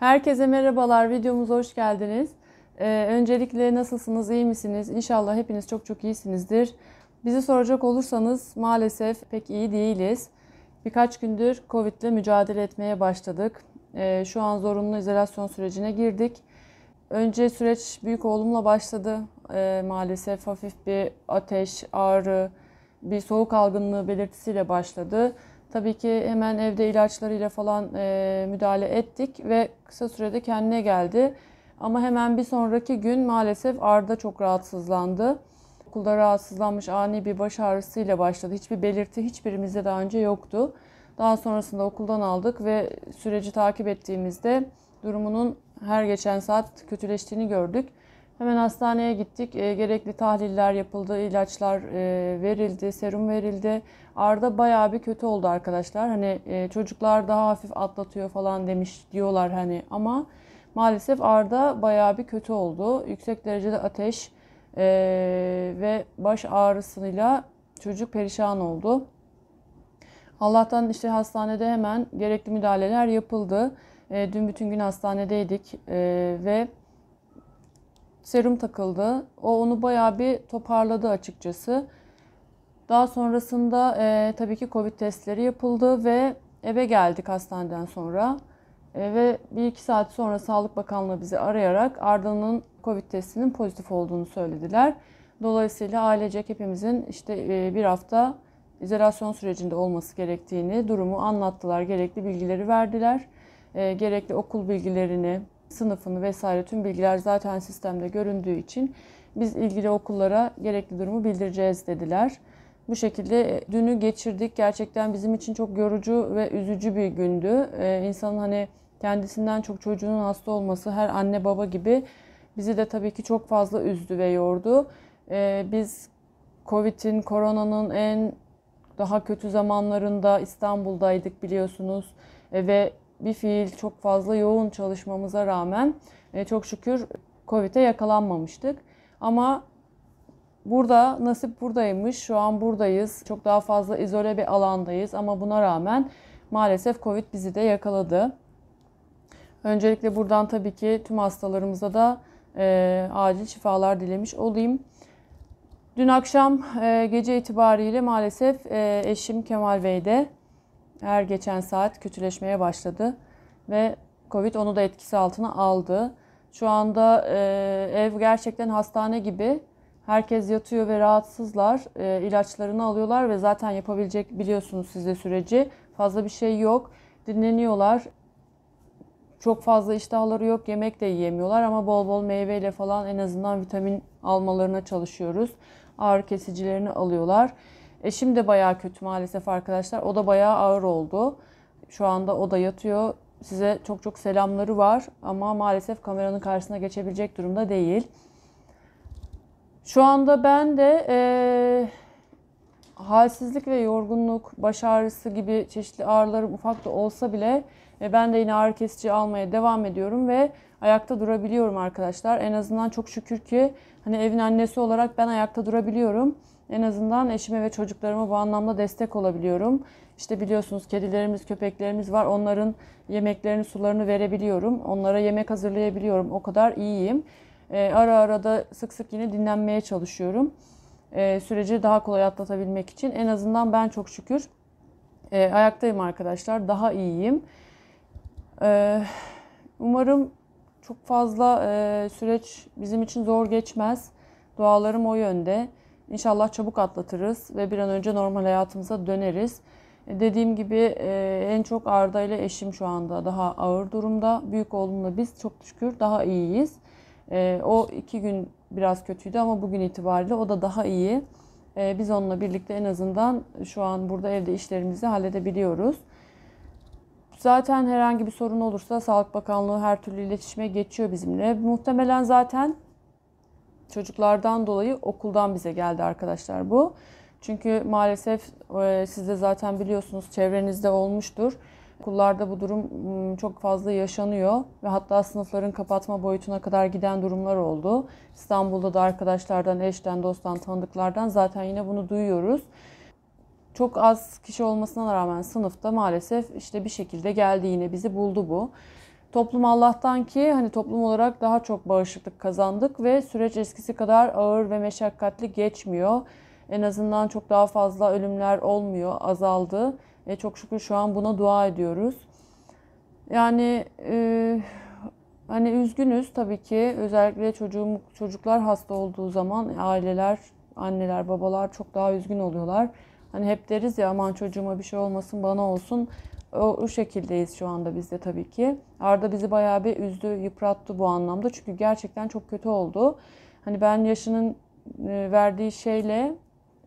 Herkese merhabalar, videomuza hoş geldiniz. Ee, öncelikle nasılsınız, iyi misiniz? İnşallah hepiniz çok çok iyisinizdir. Bizi soracak olursanız maalesef pek iyi değiliz. Birkaç gündür Covid ile mücadele etmeye başladık. Ee, şu an zorunlu izolasyon sürecine girdik. Önce süreç büyük oğlumla başladı. Ee, maalesef hafif bir ateş, ağrı, bir soğuk algınlığı belirtisiyle başladı. Tabii ki hemen evde ilaçlarıyla falan e, müdahale ettik ve kısa sürede kendine geldi. Ama hemen bir sonraki gün maalesef Arda çok rahatsızlandı. Okulda rahatsızlanmış ani bir baş ağrısıyla başladı. Hiçbir belirti hiçbirimizde daha önce yoktu. Daha sonrasında okuldan aldık ve süreci takip ettiğimizde durumunun her geçen saat kötüleştiğini gördük. Hemen hastaneye gittik. E, gerekli tahliller yapıldı, ilaçlar e, verildi, serum verildi. Arda bayağı bir kötü oldu arkadaşlar. Hani e, çocuklar daha hafif atlatıyor falan demiş diyorlar hani ama maalesef Arda bayağı bir kötü oldu. Yüksek derecede ateş e, ve baş ağrısıyla çocuk perişan oldu. Allah'tan işte hastanede hemen gerekli müdahaleler yapıldı. E, dün bütün gün hastanedeydik e, ve serum takıldı. O onu bayağı bir toparladı açıkçası. Daha sonrasında e, tabii ki Covid testleri yapıldı ve eve geldik hastaneden sonra. E, ve bir iki saat sonra Sağlık Bakanlığı bizi arayarak Arda'nın Covid testinin pozitif olduğunu söylediler. Dolayısıyla ailecek hepimizin işte e, bir hafta izolasyon sürecinde olması gerektiğini, durumu anlattılar, gerekli bilgileri verdiler. E, gerekli okul bilgilerini, sınıfını vesaire tüm bilgiler zaten sistemde göründüğü için biz ilgili okullara gerekli durumu bildireceğiz dediler. Bu şekilde e, dünü geçirdik. Gerçekten bizim için çok yorucu ve üzücü bir gündü. Ee, insanın hani kendisinden çok çocuğunun hasta olması her anne baba gibi bizi de tabii ki çok fazla üzdü ve yordu. Ee, biz Covid'in, koronanın en daha kötü zamanlarında İstanbul'daydık biliyorsunuz e, ve bir fiil çok fazla yoğun çalışmamıza rağmen e, çok şükür Covid'e yakalanmamıştık. Ama burada nasip buradaymış, şu an buradayız. Çok daha fazla izole bir alandayız ama buna rağmen maalesef Covid bizi de yakaladı. Öncelikle buradan tabii ki tüm hastalarımıza da e, acil şifalar dilemiş olayım. Dün akşam e, gece itibariyle maalesef e, eşim Kemal Bey de her geçen saat kötüleşmeye başladı ve Covid onu da etkisi altına aldı. Şu anda e, ev gerçekten hastane gibi. Herkes yatıyor ve rahatsızlar. E, ilaçlarını alıyorlar ve zaten yapabilecek biliyorsunuz size süreci. Fazla bir şey yok. Dinleniyorlar. Çok fazla iştahları yok. Yemek de yiyemiyorlar ama bol bol meyveyle falan en azından vitamin almalarına çalışıyoruz. Ağrı kesicilerini alıyorlar. Eşim de bayağı kötü maalesef arkadaşlar. O da bayağı ağır oldu. Şu anda o da yatıyor. Size çok çok selamları var ama maalesef kameranın karşısına geçebilecek durumda değil. Şu anda ben de e, halsizlik ve yorgunluk, baş ağrısı gibi çeşitli ağrılarım ufak da olsa bile e, ben de yine ağrı kesici almaya devam ediyorum ve ayakta durabiliyorum arkadaşlar. En azından çok şükür ki hani evin annesi olarak ben ayakta durabiliyorum. En azından eşime ve çocuklarıma bu anlamda destek olabiliyorum. İşte biliyorsunuz kedilerimiz, köpeklerimiz var. Onların yemeklerini, sularını verebiliyorum. Onlara yemek hazırlayabiliyorum. O kadar iyiyim. E, ara ara da sık sık yine dinlenmeye çalışıyorum. E, süreci daha kolay atlatabilmek için. En azından ben çok şükür e, ayaktayım arkadaşlar. Daha iyiyim. E, umarım çok fazla e, süreç bizim için zor geçmez. Dualarım o yönde. İnşallah çabuk atlatırız ve bir an önce normal hayatımıza döneriz. E, dediğim gibi e, en çok Arda ile eşim şu anda daha ağır durumda. Büyük oğlumla biz çok şükür daha iyiyiz. E, o iki gün biraz kötüydü ama bugün itibariyle o da daha iyi. Biz onunla birlikte en azından şu an burada evde işlerimizi halledebiliyoruz. Zaten herhangi bir sorun olursa Sağlık Bakanlığı her türlü iletişime geçiyor bizimle. Muhtemelen zaten çocuklardan dolayı okuldan bize geldi arkadaşlar bu. Çünkü maalesef e, siz de zaten biliyorsunuz çevrenizde olmuştur. Okullarda bu durum çok fazla yaşanıyor ve hatta sınıfların kapatma boyutuna kadar giden durumlar oldu. İstanbul'da da arkadaşlardan, eşten, dosttan, tanıdıklardan zaten yine bunu duyuyoruz. Çok az kişi olmasına rağmen sınıfta maalesef işte bir şekilde geldi yine bizi buldu bu. Toplum Allah'tan ki hani toplum olarak daha çok bağışıklık kazandık ve süreç eskisi kadar ağır ve meşakkatli geçmiyor. En azından çok daha fazla ölümler olmuyor, azaldı. E, çok şükür şu an buna dua ediyoruz. Yani e, hani üzgünüz tabii ki özellikle çocuğum, çocuklar hasta olduğu zaman aileler, anneler, babalar çok daha üzgün oluyorlar. Hani hep deriz ya aman çocuğuma bir şey olmasın bana olsun. O, o şekildeyiz şu anda biz de tabii ki. Arda bizi bayağı bir üzdü, yıprattı bu anlamda. Çünkü gerçekten çok kötü oldu. Hani ben yaşının e, verdiği şeyle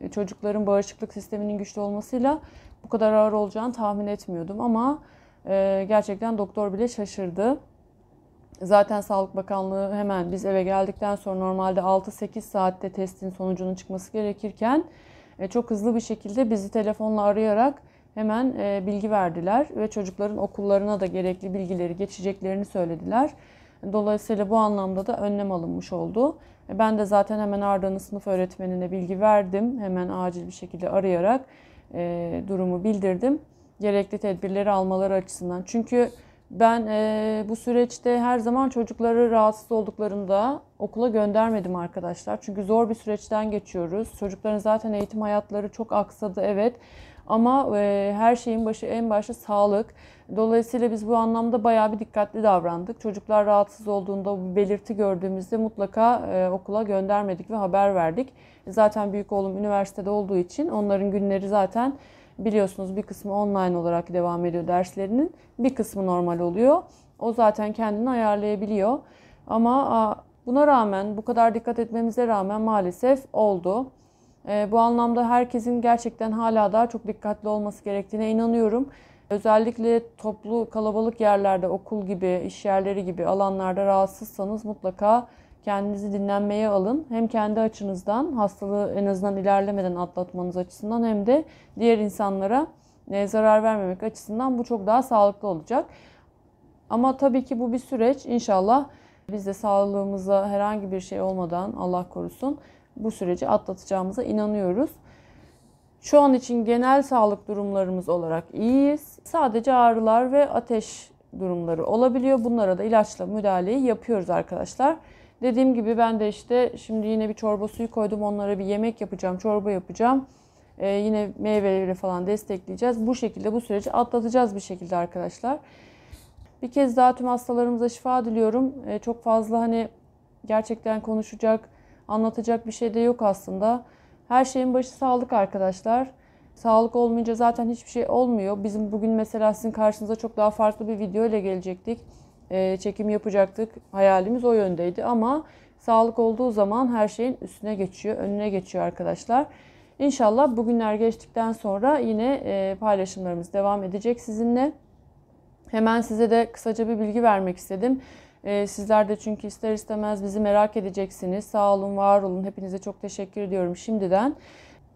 e, çocukların bağışıklık sisteminin güçlü olmasıyla bu kadar ağır olacağını tahmin etmiyordum ama e, gerçekten doktor bile şaşırdı. Zaten Sağlık Bakanlığı hemen biz eve geldikten sonra normalde 6-8 saatte testin sonucunun çıkması gerekirken e, çok hızlı bir şekilde bizi telefonla arayarak hemen e, bilgi verdiler ve çocukların okullarına da gerekli bilgileri geçeceklerini söylediler. Dolayısıyla bu anlamda da önlem alınmış oldu. E, ben de zaten hemen Arda'nın sınıf öğretmenine bilgi verdim. Hemen acil bir şekilde arayarak e, durumu bildirdim. Gerekli tedbirleri almaları açısından. Çünkü ben e, bu süreçte her zaman çocukları rahatsız olduklarında okula göndermedim arkadaşlar. Çünkü zor bir süreçten geçiyoruz. Çocukların zaten eğitim hayatları çok aksadı evet. Ama e, her şeyin başı en başta sağlık. Dolayısıyla biz bu anlamda bayağı bir dikkatli davrandık. Çocuklar rahatsız olduğunda bu belirti gördüğümüzde mutlaka e, okula göndermedik ve haber verdik. Zaten büyük oğlum üniversitede olduğu için onların günleri zaten biliyorsunuz bir kısmı online olarak devam ediyor derslerinin. Bir kısmı normal oluyor. O zaten kendini ayarlayabiliyor. Ama buna rağmen bu kadar dikkat etmemize rağmen maalesef oldu. Ee, bu anlamda herkesin gerçekten hala daha çok dikkatli olması gerektiğine inanıyorum. Özellikle toplu kalabalık yerlerde, okul gibi, iş yerleri gibi alanlarda rahatsızsanız mutlaka kendinizi dinlenmeye alın. Hem kendi açınızdan hastalığı en azından ilerlemeden atlatmanız açısından hem de diğer insanlara e, zarar vermemek açısından bu çok daha sağlıklı olacak. Ama tabii ki bu bir süreç. İnşallah biz de sağlığımıza herhangi bir şey olmadan Allah korusun bu süreci atlatacağımıza inanıyoruz. Şu an için genel sağlık durumlarımız olarak iyiyiz. Sadece ağrılar ve ateş durumları olabiliyor. Bunlara da ilaçla müdahaleyi yapıyoruz arkadaşlar. Dediğim gibi ben de işte şimdi yine bir çorba suyu koydum. Onlara bir yemek yapacağım, çorba yapacağım. Ee, yine meyveleri falan destekleyeceğiz. Bu şekilde bu süreci atlatacağız bir şekilde arkadaşlar. Bir kez daha tüm hastalarımıza şifa diliyorum. Ee, çok fazla hani gerçekten konuşacak Anlatacak bir şey de yok aslında. Her şeyin başı sağlık arkadaşlar. Sağlık olmayınca zaten hiçbir şey olmuyor. Bizim bugün mesela sizin karşınıza çok daha farklı bir video ile gelecektik. Ee, çekim yapacaktık. Hayalimiz o yöndeydi ama sağlık olduğu zaman her şeyin üstüne geçiyor, önüne geçiyor arkadaşlar. İnşallah bugünler geçtikten sonra yine e, paylaşımlarımız devam edecek sizinle. Hemen size de kısaca bir bilgi vermek istedim. E, sizler de çünkü ister istemez bizi merak edeceksiniz. Sağ olun, var olun. Hepinize çok teşekkür ediyorum şimdiden.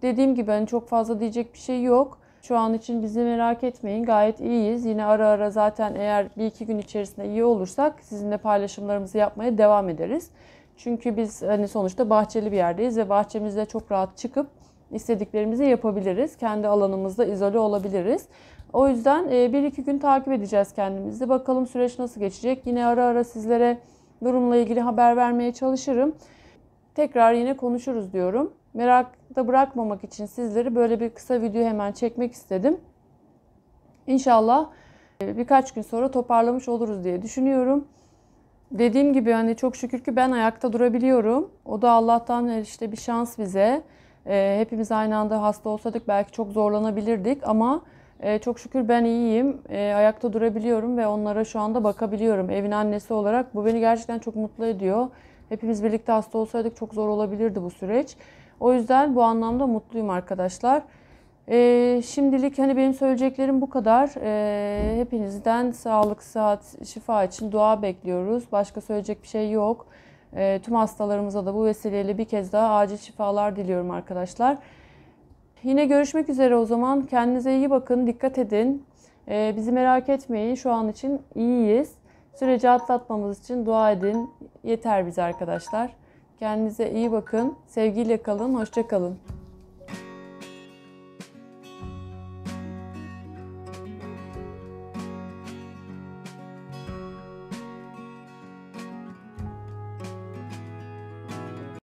Dediğim gibi hani çok fazla diyecek bir şey yok. Şu an için bizi merak etmeyin. Gayet iyiyiz. Yine ara ara zaten eğer bir iki gün içerisinde iyi olursak sizinle paylaşımlarımızı yapmaya devam ederiz. Çünkü biz hani sonuçta bahçeli bir yerdeyiz ve bahçemizde çok rahat çıkıp istediklerimizi yapabiliriz. Kendi alanımızda izole olabiliriz. O yüzden e, bir iki gün takip edeceğiz kendimizi. Bakalım süreç nasıl geçecek. Yine ara ara sizlere durumla ilgili haber vermeye çalışırım. Tekrar yine konuşuruz diyorum. Merakta bırakmamak için sizleri böyle bir kısa video hemen çekmek istedim. İnşallah e, birkaç gün sonra toparlamış oluruz diye düşünüyorum. Dediğim gibi hani çok şükür ki ben ayakta durabiliyorum. O da Allah'tan e, işte bir şans bize. Hepimiz aynı anda hasta olsadık belki çok zorlanabilirdik ama e, çok şükür ben iyiyim. E, ayakta durabiliyorum ve onlara şu anda bakabiliyorum. Evin annesi olarak bu beni gerçekten çok mutlu ediyor. Hepimiz birlikte hasta olsaydık çok zor olabilirdi bu süreç. O yüzden bu anlamda mutluyum arkadaşlar. E, şimdilik hani benim söyleyeceklerim bu kadar. E, hepinizden sağlık, sıhhat, şifa için dua bekliyoruz. Başka söyleyecek bir şey yok. E, tüm hastalarımıza da bu vesileyle bir kez daha acil şifalar diliyorum arkadaşlar. Yine görüşmek üzere o zaman. Kendinize iyi bakın, dikkat edin. Ee, bizi merak etmeyin. Şu an için iyiyiz. Süreci atlatmamız için dua edin. Yeter bize arkadaşlar. Kendinize iyi bakın. Sevgiyle kalın. Hoşça kalın.